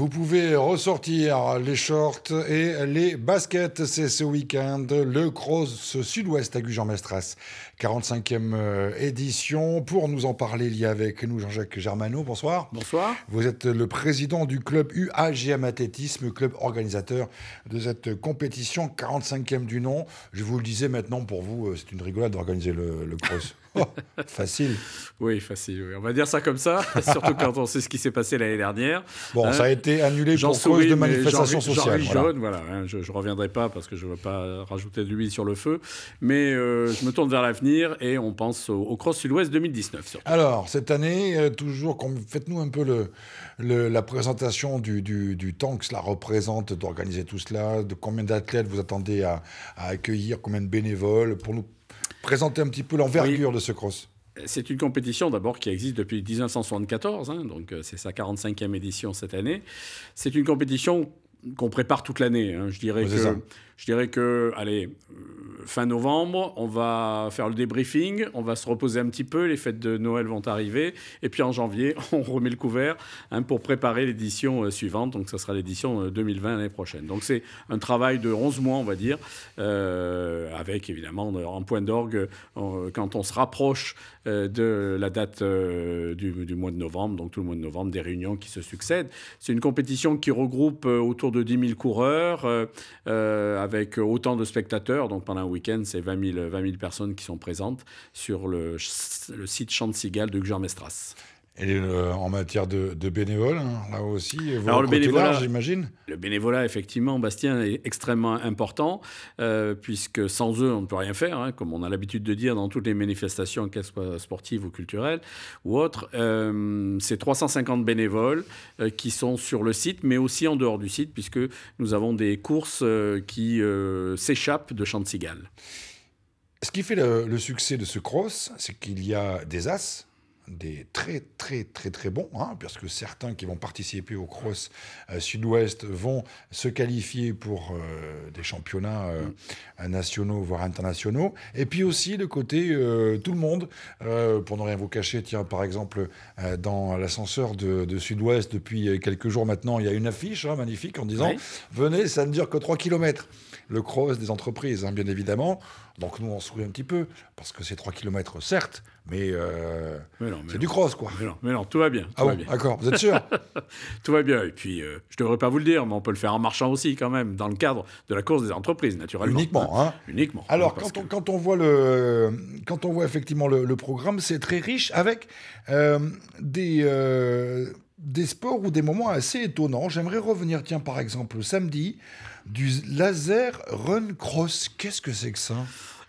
Vous pouvez ressortir les shorts et les baskets. C'est ce week-end le Cross Sud-Ouest à Gujan-Mestras, 45e euh, édition. Pour nous en parler, il y a avec nous Jean-Jacques Germano. Bonsoir. Bonsoir. Vous êtes le président du club UAGM Athlétisme, club organisateur de cette compétition, 45e du nom. Je vous le disais maintenant, pour vous, euh, c'est une rigolade d'organiser le Cross. Oh, facile. oui, facile. Oui. On va dire ça comme ça, surtout quand on sait ce qui s'est passé l'année dernière. Bon, ça a hein été annulé pour cause de manifestation sociales. Voilà. Jaune, voilà hein, je ne reviendrai pas parce que je ne veux pas rajouter de l'huile sur le feu, mais euh, je me tourne vers l'avenir et on pense au, Cross Sud-Ouest 2019. Alors, cette année, euh, toujours, faites-nous un peu le, la présentation du, temps que cela représente d'organiser tout cela, de combien d'athlètes vous attendez à, à accueillir, combien de bénévoles, pour nous présenter un petit peu l'envergure de ce cross. C'est une compétition d'abord qui existe depuis 1974, hein, donc euh, c'est sa 45e édition cette année. C'est une compétition qu'on prépare toute l'année. Hein. Je dirais que je dirais que, allez, euh, fin novembre, on va faire le débriefing, on va se reposer un petit peu, les fêtes de Noël vont arriver, et puis en janvier, on remet le couvert hein, pour préparer l'édition euh, suivante, donc ça sera l'édition 2020 euh, l'année prochaine. Donc c'est un travail de 11 mois, on va dire, avec évidemment en point d'orgue quand on se rapproche de la date du, mois de novembre, donc tout le mois de novembre, des réunions qui se succèdent. C'est une compétition qui regroupe autour de 10 000 coureurs. Euh, avec autant de spectateurs. Donc pendant un week-end, c'est 20 000, personnes qui sont présentes sur le, site Chant de Cigale de gujan et euh, en matière de, bénévoles, hein, là aussi, vous Alors, le bénévolat, j'imagine Le bénévolat, effectivement, Bastien, est extrêmement important, euh, puisque sans eux, on ne peut rien faire, hein, comme on a l'habitude de dire dans toutes les manifestations, qu'elles soient sportives ou culturelles ou autres. Euh, c'est 350 bénévoles qui sont sur le site, mais aussi en dehors du site, puisque nous avons des courses qui s'échappent de – Ce qui fait le succès de ce cross, c'est qu'il y a des as, des très très très très bons, hein, parce que certains qui vont participer au Cross euh, Sud-Ouest vont se qualifier pour euh, des championnats euh, mm. nationaux, voire internationaux. Et puis aussi de côté tout le monde, pour ne rien vous cacher, tiens par exemple dans l'ascenseur de, Sud-Ouest depuis quelques jours maintenant, il y a une affiche hein, magnifique en disant venez, ça ne dure que 3 kilomètres le cross des entreprises, hein, bien évidemment. Donc nous, on sourit un petit peu, parce que c'est 3 km, certes, euh, mais, c'est du cross, quoi. Mais non, tout va bien. Tout ah va d'accord, vous êtes sûr Tout va bien. Et puis, euh, je ne devrais pas vous le dire, mais on peut le faire en marchant aussi, quand même, dans le cadre de la course des entreprises, naturellement. Uniquement, hein Uniquement. Alors, quand on, voit le, quand on voit effectivement le, programme, c'est très riche, avec euh, des des sports ou des moments assez étonnants. J'aimerais revenir, tiens, par exemple, samedi, du laser run cross. Qu'est-ce que c'est que ça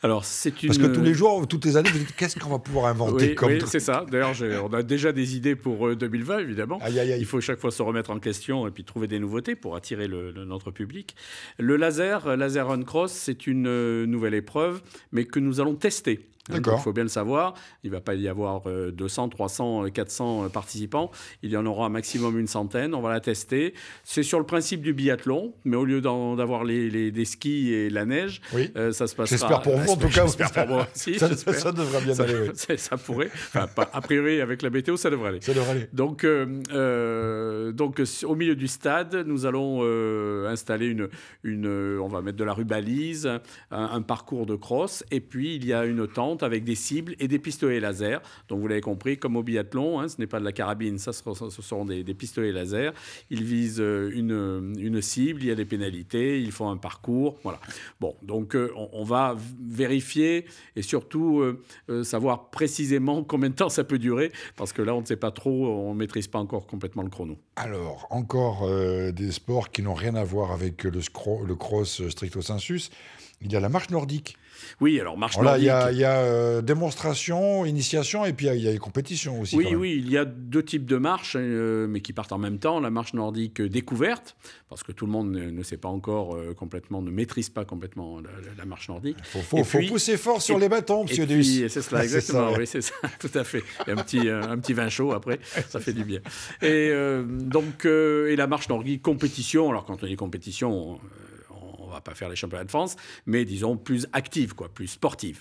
alors, c'est une... Parce que tous les jours, toutes les années, vous dites qu'est-ce qu'on va pouvoir inventer comme. Oui, c'est ça. D'ailleurs, on a déjà des idées pour 2020, euh, évidemment. Il faut chaque fois se remettre en question et puis trouver des nouveautés pour attirer notre public. Le laser, euh, laser run cross, c'est une euh, nouvelle épreuve, mais que nous allons tester. Hein, il faut bien le savoir, il ne va pas y avoir 200, 300, 400 participants. Il y en aura un maximum une centaine. On va la tester. C'est sur le principe du biathlon, mais au lieu d'avoir les, les, des skis et la neige, euh, ça se passera. J'espère pour ah, vous, en tout cas. J'espère pour moi Ça, devrait bien aller. Ça, pourrait. a priori, avec la météo, ça devrait aller. Ça devrait aller. Donc, euh, euh, donc au milieu du stade, nous allons installer une, une. On va mettre de la rubalise, un, un parcours de cross, et puis il y a une tente avec des cibles et des pistolets laser. Donc vous l'avez compris, comme au biathlon, hein, ce n'est pas de la carabine, ça ce, sont des, pistolets laser. Ils visent euh, une, cible, il y a des pénalités, ils font un parcours. Voilà. Bon, donc euh, on, va vérifier et surtout euh, savoir précisément combien de temps ça peut durer, parce que là on ne sait pas trop, on ne maîtrise pas encore complètement le chrono. Alors, encore des sports qui n'ont rien à voir avec le, le cross stricto sensus. Il y a la marche nordique. Oui, alors marche nordique. Il y a, euh, démonstration, initiation, et puis il y, a les compétitions aussi. Oui, oui, il y a deux types de marches, euh, mais qui partent en même temps. La marche nordique euh, découverte, parce que tout le monde ne, sait pas encore complètement, ne maîtrise pas complètement la, marche nordique. Il faut, pousser fort sur les bâtons, monsieur Oui, C'est cela, exactement. Ça, exactement, Oui, c'est ça, tout à fait. un petit, un petit vin chaud après, ça fait du bien. Et donc, et la marche nordique compétition. Alors quand on dit compétition on va pas faire les championnats de France, mais disons plus active, quoi, plus sportive.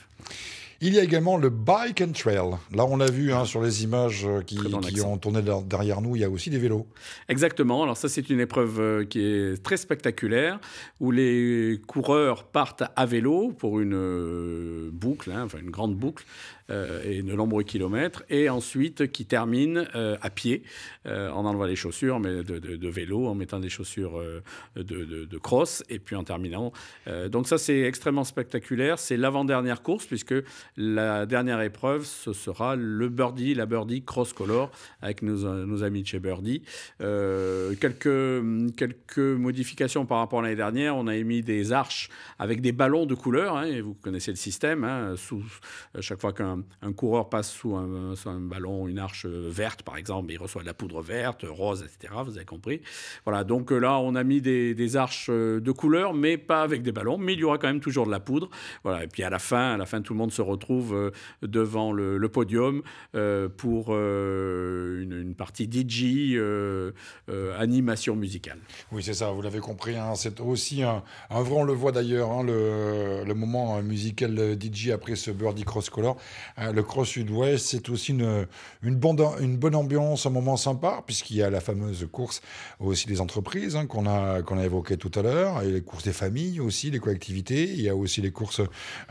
Il y a également le bike and trail. Là, on l'a vu hein, sur les images euh, qui, ont tourné derrière nous, il y a aussi des vélos. Exactement. Alors ça, c'est une épreuve euh, qui est très spectaculaire, où les coureurs partent à vélo pour une euh, boucle, hein, enfin une grande boucle, euh, et de nombreux kilomètres, et ensuite qui termine euh, à pied, euh, en enlevant les chaussures, mais de, vélo, en mettant des chaussures de, de, cross, et puis en terminant. donc ça, c'est extrêmement spectaculaire. C'est l'avant-dernière course, puisque la dernière épreuve, ce sera le birdie, la birdie cross color, avec nos, amis de chez Birdie. quelques, quelques modifications par rapport à l'année dernière. On a émis des arches avec des ballons de couleur, hein, et vous connaissez le système, hein, sous, chaque fois qu'un un, coureur passe sous un, ballon, une arche verte par exemple, il reçoit de la poudre verte, rose, etc. Vous avez compris. Voilà, donc euh, là on a mis des, arches euh, de couleur, mais pas avec des ballons, mais il y aura quand même toujours de la poudre. Voilà, et puis à la fin, à la fin tout le monde se retrouve euh, devant le, podium pour une, partie DJ animation musicale. Oui, c'est ça, vous l'avez compris, hein, c'est aussi un, un vrai, on le voit d'ailleurs, hein, le, le, moment musical DJ après ce Birdie Cross Color. Euh, le Cross Sud-Ouest, c'est aussi une, bonne, une bonne ambiance, un moment sympa, puisqu'il y a la fameuse course aussi des entreprises hein, qu'on a, qu'on a évoquée tout à l'heure, et les courses des familles aussi, les collectivités, il y a aussi les courses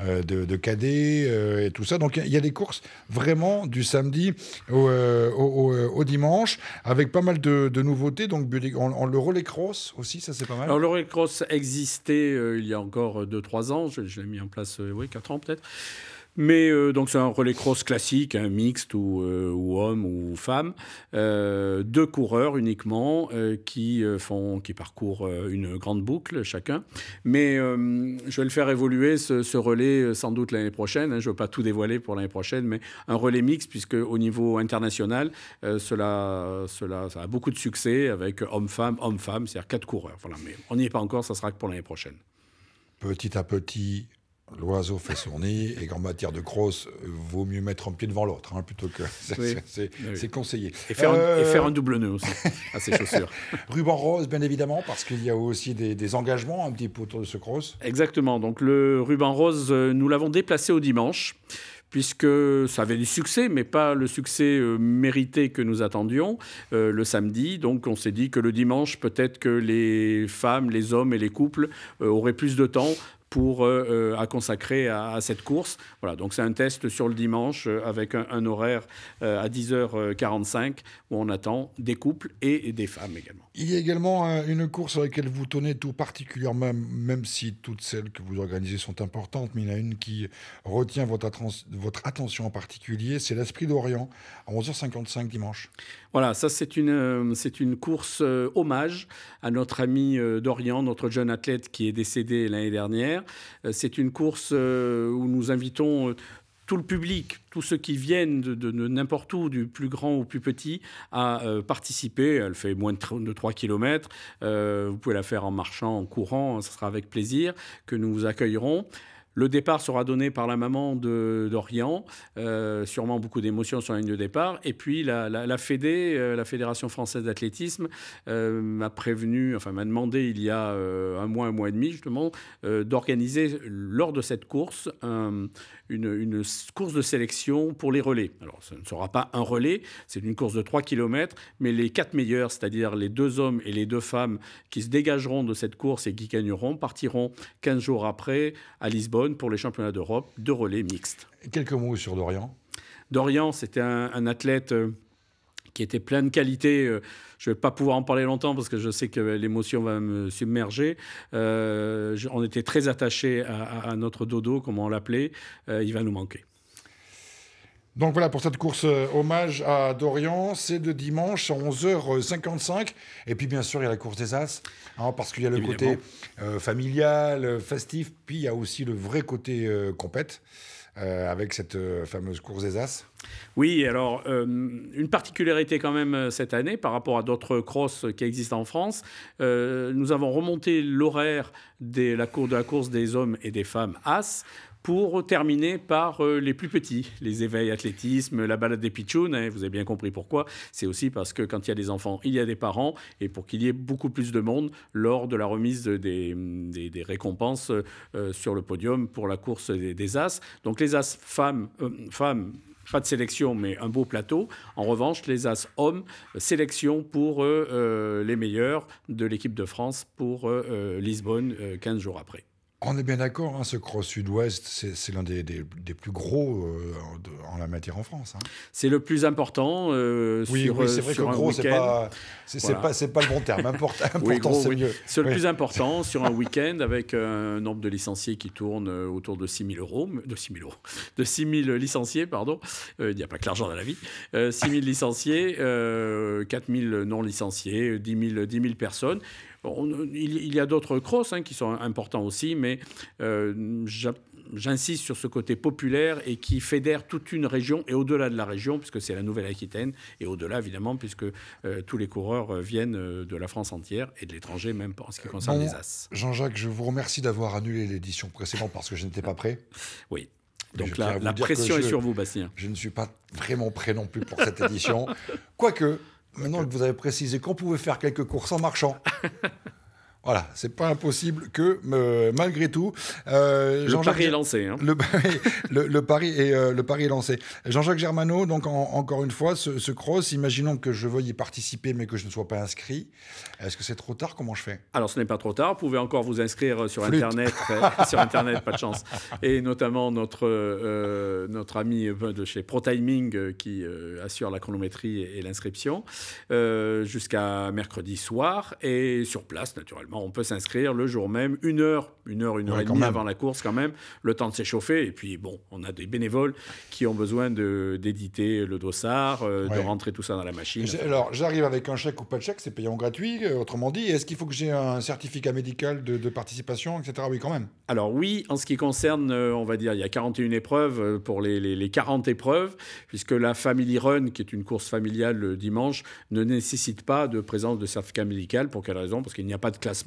euh, de, cadets euh, et tout ça. Donc il y a des courses vraiment du samedi au, dimanche, avec pas mal de, nouveautés. Donc le relais cross aussi, ça c'est pas mal. le relais cross existait il y a encore 2-3 ans, je, l'ai mis en place, oui, 4 ans peut-être. Mais euh, donc c'est un relais cross classique, hein, mixte euh, ou, homme ou femme, euh, deux coureurs uniquement qui font, qui parcourent une grande boucle chacun. Mais je vais le faire évoluer ce, relais sans doute l'année prochaine. Hein. je ne veux pas tout dévoiler pour l'année prochaine, mais un relais mixte puisque au niveau international, cela, cela, ça a beaucoup de succès avec homme-femme, homme-femme, c'est-à-dire quatre coureurs. Voilà, mais on n'y est pas encore, ça sera que pour l'année prochaine. Petit à petit, L'oiseau fait son nid et en matière de crosse, vaut mieux mettre un pied devant l'autre hein, plutôt que. C'est conseillé. Et faire, un, et faire, un, euh, double nœud aussi à ses chaussures. Ruban rose, bien évidemment, parce qu'il y a aussi des, engagements un petit peu autour de ce cross. Exactement. Donc le ruban rose, euh, nous l'avons déplacé au dimanche, puisque ça avait du succès, mais pas le succès euh, mérité que nous attendions le samedi. Donc on s'est dit que le dimanche, peut-être que les femmes, les hommes et les couples auraient plus de temps pour, euh, euh, à consacrer à, cette course. Voilà, donc c'est un test sur le dimanche euh, avec un, horaire à 10h45 où on attend des couples et des femmes également. Il y a également une course à laquelle vous tenez tout particulièrement, même si toutes celles que vous organisez sont importantes, mais il y en a une qui retient votre, votre attention en particulier, c'est l'Esprit d'Orient à 11h55 dimanche. Voilà, ça c'est une, c'est une course hommage à notre ami d'Orient, notre jeune athlète qui est décédé l'année dernière. Euh, c'est une course euh, où nous invitons euh, tout le public, tous ceux qui viennent de, n'importe où, du plus grand au plus petit, à participer. Elle fait moins de, 3, km. vous pouvez la faire en marchant, en courant. Ce sera avec plaisir que nous vous accueillerons. Le départ sera donné par la maman d'Orient, euh, sûrement beaucoup d'émotions sur la ligne de départ. Et puis la, la la euh, Fédération française d'athlétisme, euh, m'a prévenu, enfin m'a demandé il y a un mois, un mois et demi justement, d'organiser lors de cette course une, course de sélection pour les relais. Alors ce ne sera pas un relais, c'est une course de 3 km, mais les quatre meilleurs, c'est-à-dire les deux hommes et les deux femmes qui se dégageront de cette course et qui gagneront, partiront 15 jours après à Lisbonne pour les championnats d'Europe de relais mixte. Quelques mots sur Dorian. Dorian, c'était un, athlète euh, qui était plein de qualités. Euh, je ne vais pas pouvoir en parler longtemps parce que je sais que l'émotion va me submerger. Euh, on était très attachés à, notre dodo, comme on l'appelait. il va nous manquer. Donc voilà pour cette course euh, hommage à Dorian, c'est de dimanche à 11h55. Et puis bien sûr, il y a la course des As, hein, parce qu'il y a le côté euh, familial, euh, festif, puis il y a aussi le vrai côté compète. avec cette fameuse course des As Oui, alors une particularité quand même cette année par rapport à d'autres crosses qui existent en France, nous avons remonté l'horaire de la course des hommes et des femmes As pour terminer par euh, les plus petits, les éveils athlétisme, la balade des pitchounes. Hein, vous avez bien compris pourquoi. C'est aussi parce que quand il y a des enfants, il y a des parents. Et pour qu'il y ait beaucoup plus de monde lors de la remise des, mm, récompenses euh, sur le podium pour la course des, As. Donc les As femmes, euh, femmes pas de sélection, mais un beau plateau. En revanche, les As hommes, sélection pour les meilleurs de l'équipe de France pour Lisbonne 15 jours après. On est bien d'accord, hein, ce cross sud-ouest, c'est l'un des, plus gros euh, en la matière en France. Hein. C'est le plus important. Euh, sur, oui c'est euh, vrai que gros, c'est pas, pas, le bon terme. important, c'est le plus important sur un week-end avec un nombre de licenciés qui tourne autour de 6 000 euros, de 6 000 de licenciés, pardon. Il n'y a pas que l'argent dans la vie. 6 000 licenciés, 4 000 non licenciés, 10 000 personnes il, y a d'autres crosses hein, qui sont importants aussi, mais euh, j'insiste sur ce côté populaire et qui fédère toute une région et au-delà de la région, puisque c'est la Nouvelle-Aquitaine, et au-delà, évidemment, puisque euh, tous les coureurs euh, viennent de la France entière et de l'étranger, même en ce qui concerne les As. Jean-Jacques, je vous remercie d'avoir annulé l'édition précédente parce que je n'étais pas prêt. Oui. Donc la, la pression est sur vous, Bastien. Je ne suis pas vraiment prêt non plus pour cette édition. Quoique, Maintenant que vous avez précisé qu'on pouvait faire quelques courses en marchant. Voilà, c'est pas impossible que, malgré tout. le, pari est lancé, le, pari est lancé. le, pari est, lancé. Jean-Jacques Germano, donc encore une fois, ce, cross, imaginons que je veuille y participer mais que je ne sois pas inscrit. Est-ce que c'est trop tard Comment je fais Alors, ce n'est pas trop tard. Vous pouvez encore vous inscrire euh, sur Internet. Euh, sur Internet, pas de chance. Et notamment notre, euh, notre ami de chez ProTiming qui assure la chronométrie et l'inscription jusqu'à mercredi soir et sur place, naturellement on peut s'inscrire le jour même, une heure, une heure, une heure et demie avant la course quand même, le temps de s'échauffer. Et puis, bon, on a des bénévoles qui ont besoin d'éditer le dossard, euh, de rentrer tout ça dans la machine. Alors, j'arrive avec un chèque ou pas de chèque, c'est payant gratuit, euh, autrement dit. Est-ce qu'il faut que j'ai un certificat médical de, participation, etc. Oui, quand même. Alors oui, en ce qui concerne, euh, on va dire, il y a 41 épreuves pour les, 40 épreuves, puisque la Family Run, qui est une course familiale le dimanche, ne nécessite pas de présence de certificat médical. Pour quelle raison Parce qu'il n'y a pas de classe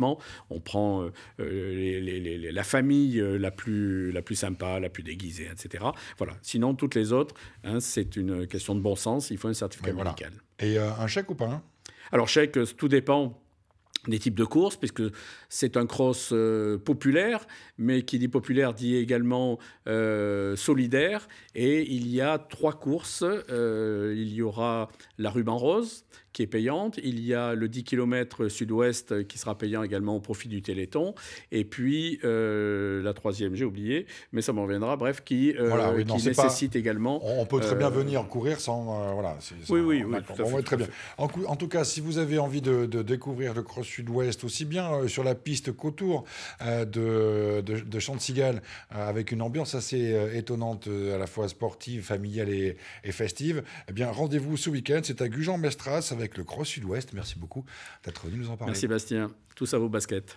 on prend euh, euh, la famille euh, la plus, la sympa, la plus déguisée, etc. Voilà. Sinon, toutes les autres, hein, c'est une question de bon sens. Il faut un certificat médical. Et un chèque ou pas hein Alors, chèque, tout dépend des types de courses, puisque c'est un cross populaire, mais qui dit populaire dit également solidaire. Et il y a trois courses. il y aura la ruban rose, qui est payante. Il y a le 10 km sud-ouest qui sera payant également au profit du Téléthon. Et puis euh, la troisième, j'ai oublié, mais ça m'en reviendra. Bref, qui, euh, nécessite également. On peut très bien euh, venir courir sans. voilà, oui, oui, oui, très bien. En, tout cas, si vous avez envie de, découvrir le cross sud-ouest, aussi bien sur la piste qu'autour de, de, de avec une ambiance assez étonnante à la fois sportive, familiale et, festive, eh bien rendez-vous ce week-end. C'est à Gujan-Mestras avec le Cross Sud-Ouest. Merci beaucoup d'être venu nous en parler. Merci Bastien. Tous à vos baskets.